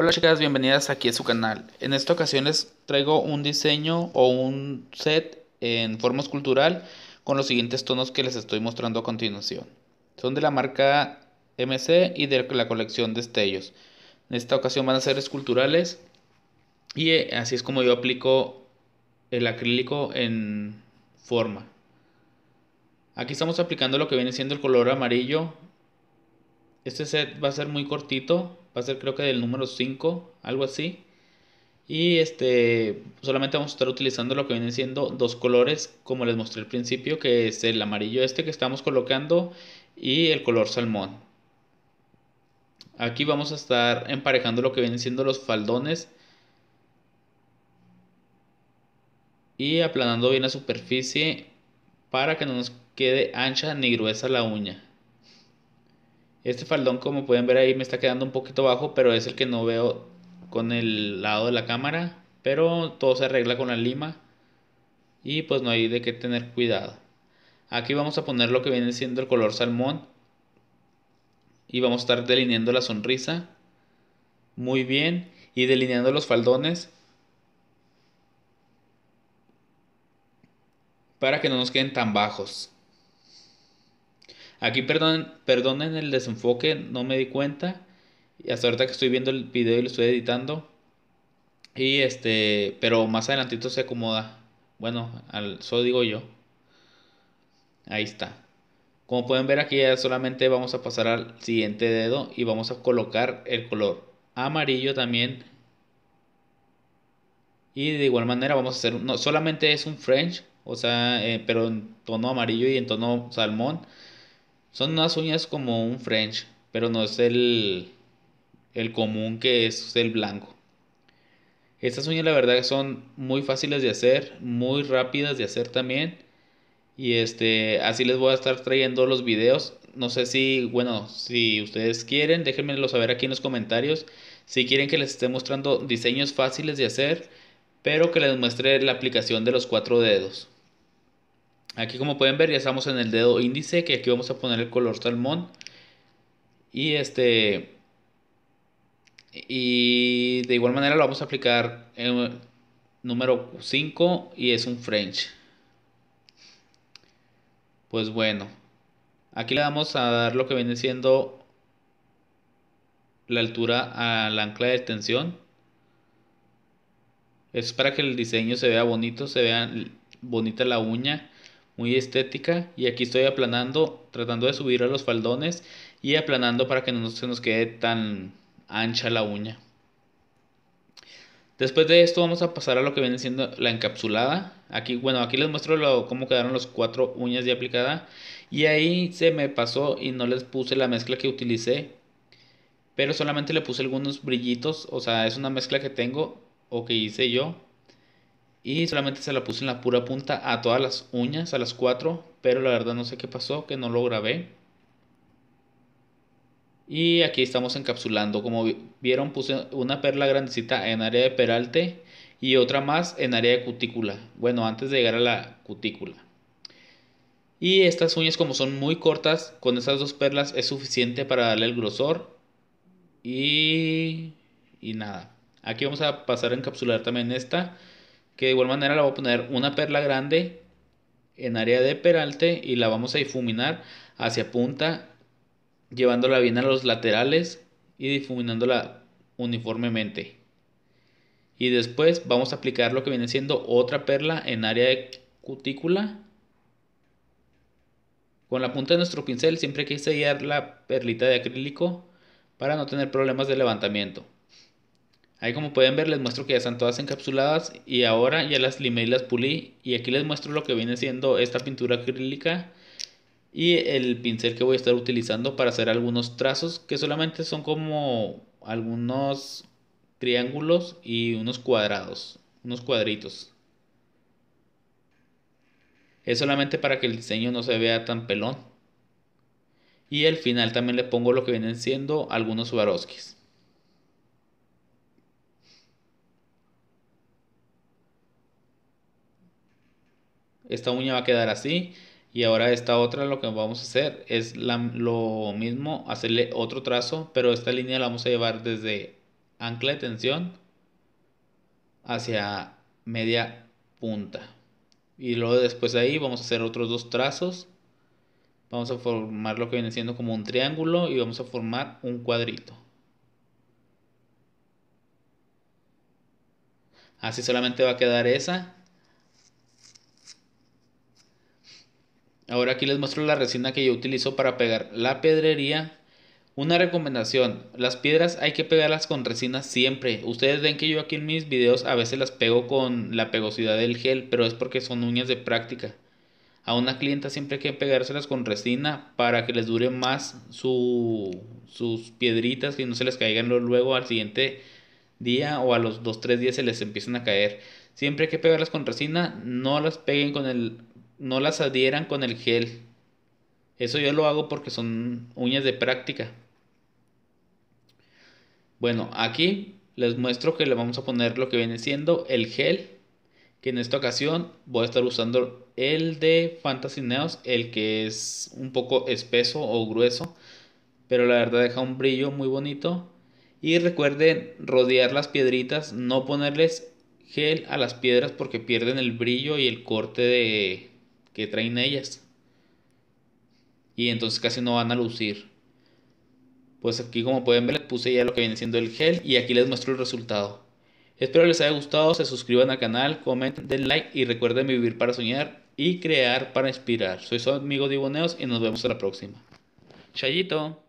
Hola chicas, bienvenidas aquí a su canal. En esta ocasión les traigo un diseño o un set en forma escultural con los siguientes tonos que les estoy mostrando a continuación. Son de la marca MC y de la colección Destellos. En esta ocasión van a ser esculturales y eh, así es como yo aplico el acrílico en forma. Aquí estamos aplicando lo que viene siendo el color amarillo este set va a ser muy cortito, va a ser creo que del número 5, algo así. Y este, solamente vamos a estar utilizando lo que vienen siendo dos colores, como les mostré al principio, que es el amarillo este que estamos colocando y el color salmón. Aquí vamos a estar emparejando lo que vienen siendo los faldones. Y aplanando bien la superficie para que no nos quede ancha ni gruesa la uña. Este faldón, como pueden ver ahí, me está quedando un poquito bajo, pero es el que no veo con el lado de la cámara. Pero todo se arregla con la lima y pues no hay de qué tener cuidado. Aquí vamos a poner lo que viene siendo el color salmón y vamos a estar delineando la sonrisa muy bien y delineando los faldones para que no nos queden tan bajos. Aquí perdonen, el desenfoque, no me di cuenta. Y hasta ahorita que estoy viendo el video y lo estoy editando. Y este, pero más adelantito se acomoda. Bueno, al, digo yo. Ahí está. Como pueden ver aquí ya solamente vamos a pasar al siguiente dedo y vamos a colocar el color amarillo también. Y de igual manera vamos a hacer, no, solamente es un French, o sea, eh, pero en tono amarillo y en tono salmón. Son unas uñas como un French, pero no es el, el común que es el blanco. Estas uñas la verdad son muy fáciles de hacer, muy rápidas de hacer también. Y este, así les voy a estar trayendo los videos. No sé si, bueno, si ustedes quieren, déjenmelo saber aquí en los comentarios. Si quieren que les esté mostrando diseños fáciles de hacer, pero que les muestre la aplicación de los cuatro dedos. Aquí como pueden ver ya estamos en el dedo índice que aquí vamos a poner el color salmón. Y este... Y de igual manera lo vamos a aplicar en número 5 y es un French. Pues bueno, aquí le vamos a dar lo que viene siendo la altura al ancla de tensión. Es para que el diseño se vea bonito, se vea bonita la uña muy estética y aquí estoy aplanando, tratando de subir a los faldones y aplanando para que no se nos quede tan ancha la uña. Después de esto vamos a pasar a lo que viene siendo la encapsulada. Aquí, bueno, aquí les muestro cómo quedaron los cuatro uñas ya aplicada. Y ahí se me pasó y no les puse la mezcla que utilicé. Pero solamente le puse algunos brillitos. O sea, es una mezcla que tengo o que hice yo. Y solamente se la puse en la pura punta a todas las uñas, a las cuatro. Pero la verdad no sé qué pasó, que no lo grabé. Y aquí estamos encapsulando. Como vieron puse una perla grandecita en área de peralte y otra más en área de cutícula. Bueno, antes de llegar a la cutícula. Y estas uñas como son muy cortas, con esas dos perlas es suficiente para darle el grosor. Y, y nada. Aquí vamos a pasar a encapsular también esta que de igual manera la voy a poner una perla grande en área de peralte y la vamos a difuminar hacia punta llevándola bien a los laterales y difuminándola uniformemente y después vamos a aplicar lo que viene siendo otra perla en área de cutícula con la punta de nuestro pincel siempre hay que sellar la perlita de acrílico para no tener problemas de levantamiento Ahí como pueden ver les muestro que ya están todas encapsuladas y ahora ya las limé y las pulí y aquí les muestro lo que viene siendo esta pintura acrílica y el pincel que voy a estar utilizando para hacer algunos trazos que solamente son como algunos triángulos y unos cuadrados, unos cuadritos. Es solamente para que el diseño no se vea tan pelón. Y al final también le pongo lo que vienen siendo algunos Swarovskis. esta uña va a quedar así y ahora esta otra lo que vamos a hacer es lo mismo, hacerle otro trazo, pero esta línea la vamos a llevar desde ancla de tensión hacia media punta. Y luego después de ahí vamos a hacer otros dos trazos. Vamos a formar lo que viene siendo como un triángulo y vamos a formar un cuadrito. Así solamente va a quedar esa Ahora aquí les muestro la resina que yo utilizo para pegar la pedrería. Una recomendación, las piedras hay que pegarlas con resina siempre. Ustedes ven que yo aquí en mis videos a veces las pego con la pegosidad del gel, pero es porque son uñas de práctica. A una clienta siempre hay que pegárselas con resina para que les dure más sus piedritas, y no se les caigan luego al siguiente día o a los 2-3 días se les empiezan a caer. Siempre hay que pegarlas con resina, no las peguen con el no las adhieran con el gel. Eso yo lo hago porque son uñas de práctica. Bueno, aquí les muestro que le vamos a poner lo que viene siendo el gel. Que en esta ocasión voy a estar usando el de Fantasy Neos, el que es un poco espeso o grueso. Pero la verdad deja un brillo muy bonito. Y recuerden rodear las piedritas, no ponerles gel a las piedras porque pierden el brillo y el corte de, que traen ellas. Y entonces casi no van a lucir. Pues aquí como pueden ver les puse ya lo que viene siendo el gel y aquí les muestro el resultado. Espero les haya gustado, se suscriban al canal, comenten, den like y recuerden vivir para soñar y crear para inspirar. Soy su amigo Diboneos y nos vemos a la próxima. Chayito.